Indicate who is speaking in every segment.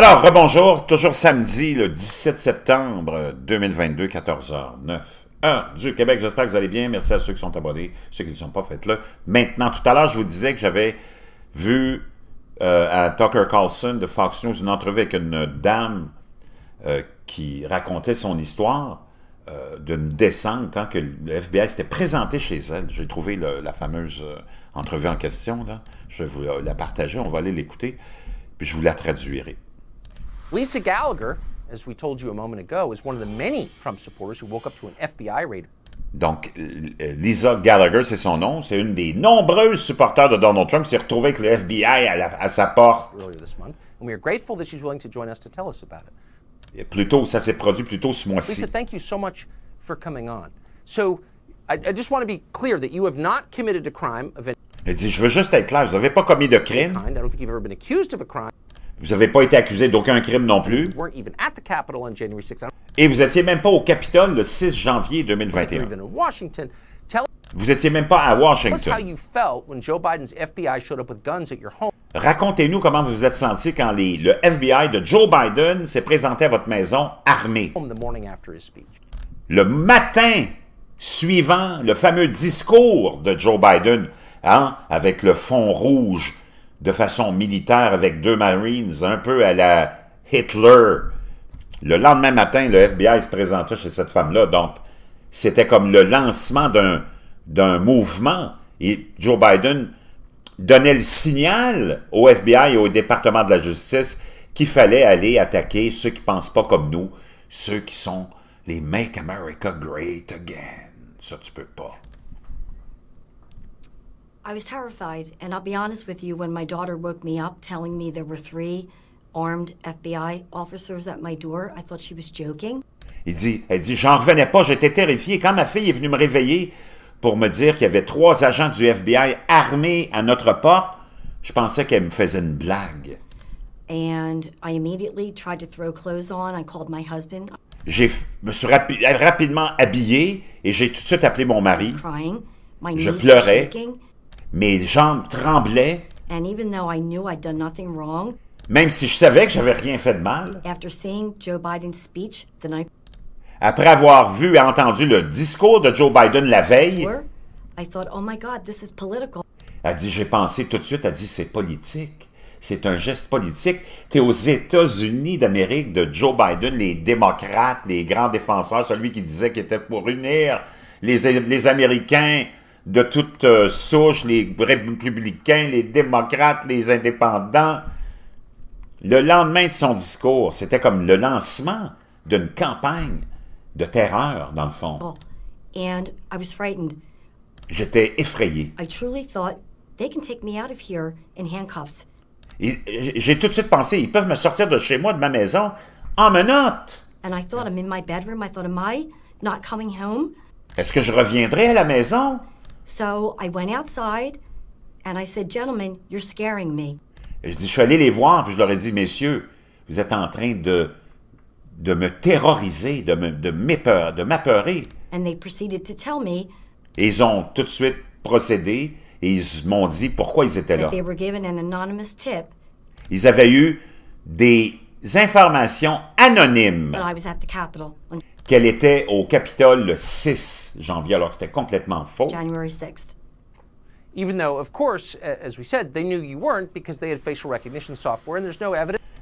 Speaker 1: Alors,
Speaker 2: rebonjour, toujours samedi, le 17 septembre 2022, 14h09. 1 du Québec, j'espère que vous allez bien. Merci à ceux qui sont abonnés, ceux qui ne sont pas, faites-le. Maintenant, tout à l'heure, je vous disais que j'avais vu euh, à Tucker Carlson de Fox News une entrevue avec une dame euh, qui racontait son histoire euh, d'une descente, tant hein, que le FBI s'était présenté chez elle. J'ai trouvé la fameuse entrevue en question. Je vais vous la partager, on va aller l'écouter, puis je vous la traduirai.
Speaker 1: Lisa Gallagher, as we told you a moment ago, is one of the many Trump supporters who woke up to an FBI raid.
Speaker 2: Donc, Lisa Gallagher, c'est son nom, c'est une des nombreuses supporters de Donald Trump, s'est retrouvée avec le FBI à, la, à sa porte. Plutôt, ça s'est produit plutôt ce mois-ci. Lisa,
Speaker 1: thank you so much for coming on. So, I, I just want to be clear that you have not committed a crime of any...
Speaker 2: Elle dit, je veux juste être clair, vous n'avez pas commis de crime.
Speaker 1: I don't think you've ever been accused of a crime.
Speaker 2: Vous n'avez pas été accusé d'aucun crime non plus. Et vous n'étiez même pas au Capitole le 6 janvier 2021. Vous n'étiez même pas à Washington. Racontez-nous comment vous vous êtes senti quand le FBI de Joe Biden s'est présenté à votre maison armé. Le matin suivant le fameux discours de Joe Biden, hein, avec le fond rouge de façon militaire avec deux Marines, un peu à la Hitler. Le lendemain matin, le FBI se présenta chez cette femme-là, donc c'était comme le lancement d'un d'un mouvement. Et Joe Biden donnait le signal au FBI et au département de la justice qu'il fallait aller attaquer ceux qui ne pensent pas comme nous, ceux qui sont les Make America Great Again. Ça, tu peux pas.
Speaker 3: I was terrified, and I'll be honest with you, when my daughter woke me up telling me there were three armed FBI officers at my door, I thought she was joking.
Speaker 2: Il dit, elle dit, j'en revenais pas, j'étais terrifié. Quand ma fille est venue me réveiller pour me dire qu'il y avait trois agents du FBI armés à notre porte, je pensais qu'elle me faisait une blague.
Speaker 3: And I immediately tried to throw clothes on. I called my husband.
Speaker 2: Je me suis rapi rapidement habillée et j'ai tout de suite appelé mon mari.
Speaker 3: je pleurais. Shaking.
Speaker 2: Mes jambes tremblaient. même si je savais que j'avais rien fait de mal. Après avoir vu et entendu le discours de Joe Biden la veille, dit, j'ai pensé tout de suite, elle dit, c'est politique. C'est un geste politique. Tu es aux États-Unis d'Amérique de Joe Biden, les démocrates, les grands défenseurs, celui qui disait qu'il était pour unir les, les Américains de toutes euh, souche, les républicains, les démocrates, les indépendants. Le lendemain de son discours, c'était comme le lancement d'une campagne de terreur, dans le fond. J'étais effrayé. J'ai tout de suite pensé, ils peuvent me sortir de chez moi, de ma maison, en menottes. Est-ce que je reviendrai à la maison? je suis allé les voir, puis je leur ai dit, messieurs, vous êtes en train de, de me terroriser, de me, de de
Speaker 3: And they proceeded to tell me.
Speaker 2: ils ont tout de suite procédé et ils m'ont dit pourquoi ils étaient là. They
Speaker 3: were given an anonymous tip.
Speaker 2: Ils avaient eu des informations anonymes qu'elle était au Capitole le 6 janvier, alors que c'était complètement faux.
Speaker 1: Even course,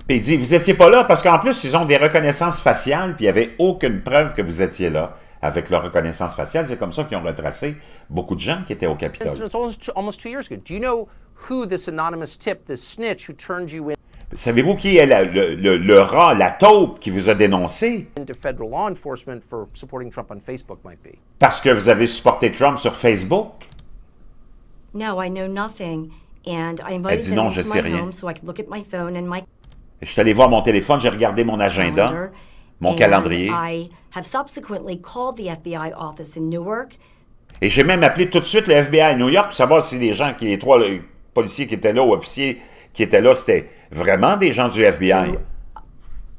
Speaker 2: Puis il dit, vous étiez pas là parce qu'en plus, ils ont des reconnaissances faciales, puis il n'y avait aucune preuve que vous étiez là avec leur reconnaissance faciale. C'est comme ça qu'ils ont retracé beaucoup de gens qui étaient au Capitole.
Speaker 1: tip, snitch
Speaker 2: Savez-vous qui est le, rat, la taupe qui vous a dénoncé? Parce que vous avez supporté Trump sur Facebook?
Speaker 3: No, Elle dit non, je ne sais rien.
Speaker 2: Je suis allé voir mon téléphone, j'ai regardé mon agenda,
Speaker 3: mon calendrier.
Speaker 2: Et j'ai même appelé tout de suite le FBI à New York pour savoir si les gens, qui, les trois policiers qui étaient là ou officiers, qui étaient là, c'était vraiment des gens du FBI.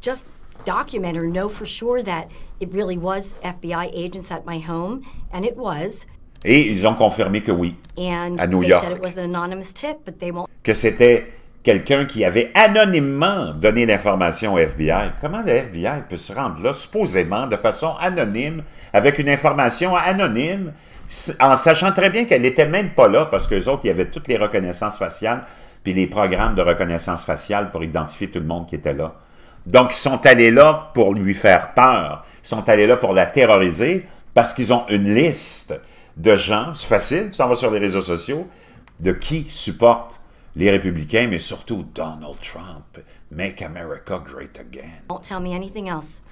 Speaker 3: Just document or know for sure that it really was FBI agents at my home, and it was.
Speaker 2: Et ils ont confirmé que oui,
Speaker 3: and à New York. It was an anonymous tip, but they won't...
Speaker 2: Que c'était quelqu'un qui avait anonymement donné l'information au FBI. Comment le FBI peut se rendre là, supposément, de façon anonyme, avec une information anonyme, en sachant très bien qu'elle n'était même pas là, parce qu'eux autres, il y avait toutes les reconnaissances faciales, puis les programmes de reconnaissance faciale pour identifier tout le monde qui était là. Donc, ils sont allés là pour lui faire peur. Ils sont allés là pour la terroriser, parce qu'ils ont une liste de gens, c'est facile, tu en va sur les réseaux sociaux, de qui supporte les républicains, mais surtout Donald Trump.
Speaker 1: Make America Great Again.
Speaker 3: Don't tell me anything else.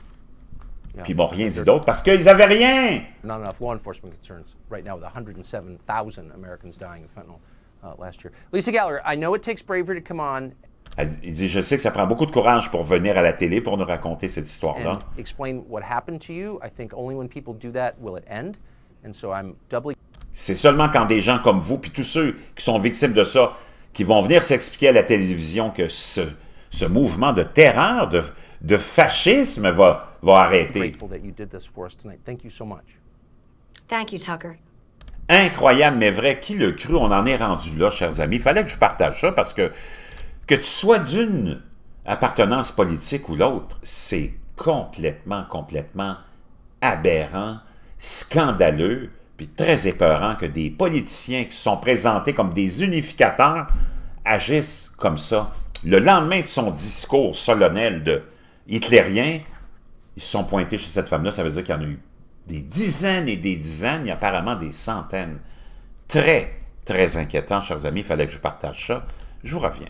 Speaker 1: Puis bon, rien dit d'autre parce qu'ils avaient rien. Not enough law enforcement concerns right now with 107,000 Americans dying of fentanyl uh, last year. Lisa Gallagher, I know it takes bravery to come on. Il
Speaker 2: dit, je sais que ça prend beaucoup de courage pour venir à la télé pour nous raconter cette histoire-là.
Speaker 1: Explain what happened to you. I think only when people do that will it end. And so I'm doubly.
Speaker 2: C'est seulement quand des gens comme vous puis tous ceux qui sont victimes de ça qui vont venir s'expliquer à la télévision que ce, ce mouvement de terreur, de, fascisme va, va arrêter. Incroyable, mais vrai. Qui le cru? On en est rendu là, chers amis. Il fallait que je partage ça parce que que tu sois d'une appartenance politique ou l'autre, c'est complètement, complètement aberrant, scandaleux, puis très épeurant que des politiciens qui sont présentés comme des unificateurs agissent comme ça. Le lendemain de son discours solennel de hitlérien, ils se sont pointés chez cette femme-là, ça veut dire qu'il y en a eu des dizaines et des dizaines, il y a apparemment des centaines. Très, très inquiétant, chers amis, il fallait que je partage ça. Je vous reviens.